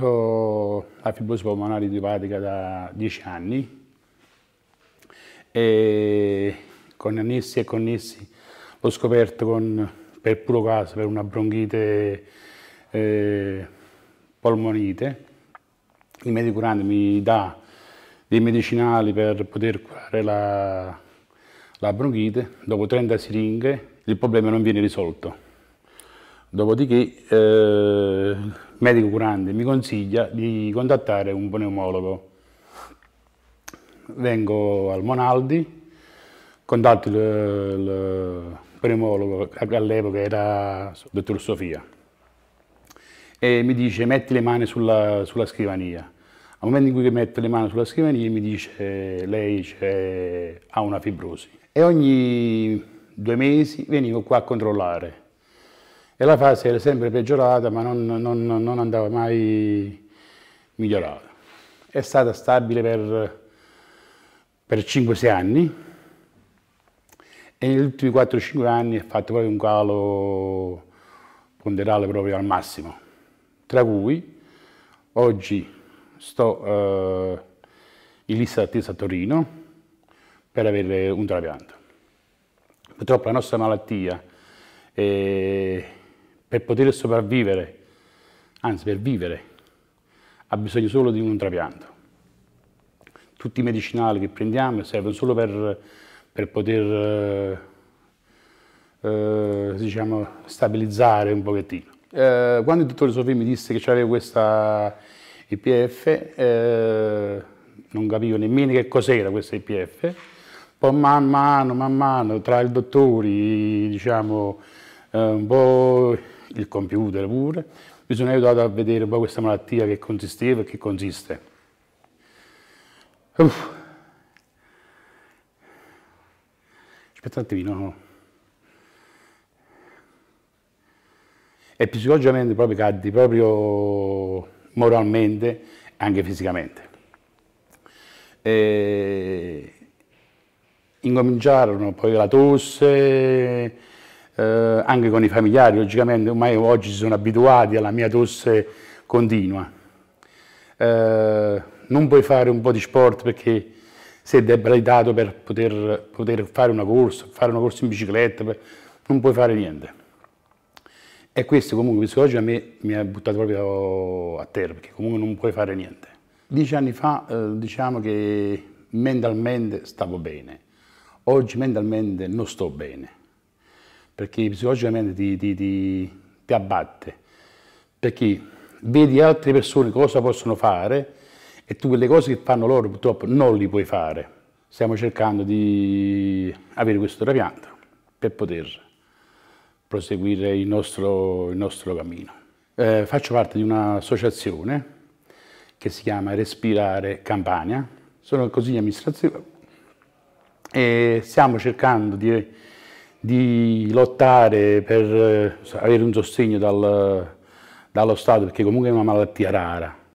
Ho la fibrosi polmonare idiopatica da 10 anni e con annessi e connessi l'ho scoperto con, per puro caso per una bronchite eh, polmonite. Il medico curante mi dà dei medicinali per poter curare la, la bronchite. Dopo 30 siringhe il problema non viene risolto. Dopodiché eh, il medico curante mi consiglia di contattare un pneumologo. Vengo al Monaldi, contatto il, il pneumologo, all'epoca era il dottor Sofia, e mi dice metti le mani sulla, sulla scrivania. Al momento in cui metto le mani sulla scrivania mi dice lei ha una fibrosi. E ogni due mesi venivo qua a controllare e la fase era sempre peggiorata ma non, non, non andava mai migliorata. È stata stabile per, per 5-6 anni e negli ultimi 4-5 anni ha fatto proprio un calo ponderale proprio al massimo, tra cui oggi sto eh, in lista d'attesa a Torino per avere un trapianto. Purtroppo la nostra malattia è per poter sopravvivere, anzi per vivere, ha bisogno solo di un trapianto. Tutti i medicinali che prendiamo servono solo per, per poter eh, eh diciamo, stabilizzare un pochettino. Eh, quando il dottore Sofì mi disse che c'aveva questa IPF, eh, non capivo nemmeno che cos'era questa IPF, poi man mano, man mano, tra i dottori, diciamo, eh, un po' il computer pure, mi sono aiutato a vedere poi questa malattia che consisteva e che consiste. Uff. Aspetta un attimino. E psicologicamente proprio caddi, proprio moralmente anche fisicamente. E incominciarono poi la tosse, eh, anche con i familiari, logicamente ormai oggi si sono abituati alla mia tosse continua. Eh, non puoi fare un po' di sport perché sei debilitato per poter, poter fare una corsa, fare una corsa in bicicletta, per, non puoi fare niente. E questo comunque psicologico a me mi ha buttato proprio a terra, perché comunque non puoi fare niente. Dieci anni fa eh, diciamo che mentalmente stavo bene, oggi mentalmente non sto bene perché psicologicamente ti, ti, ti, ti abbatte, perché vedi altre persone cosa possono fare e tu quelle cose che fanno loro purtroppo non li puoi fare. Stiamo cercando di avere questo trapianto per poter proseguire il nostro, il nostro cammino. Eh, faccio parte di un'associazione che si chiama Respirare Campania, sono così di amministrazione e stiamo cercando di di lottare per eh, avere un sostegno dal, dallo Stato, perché comunque è una malattia rara,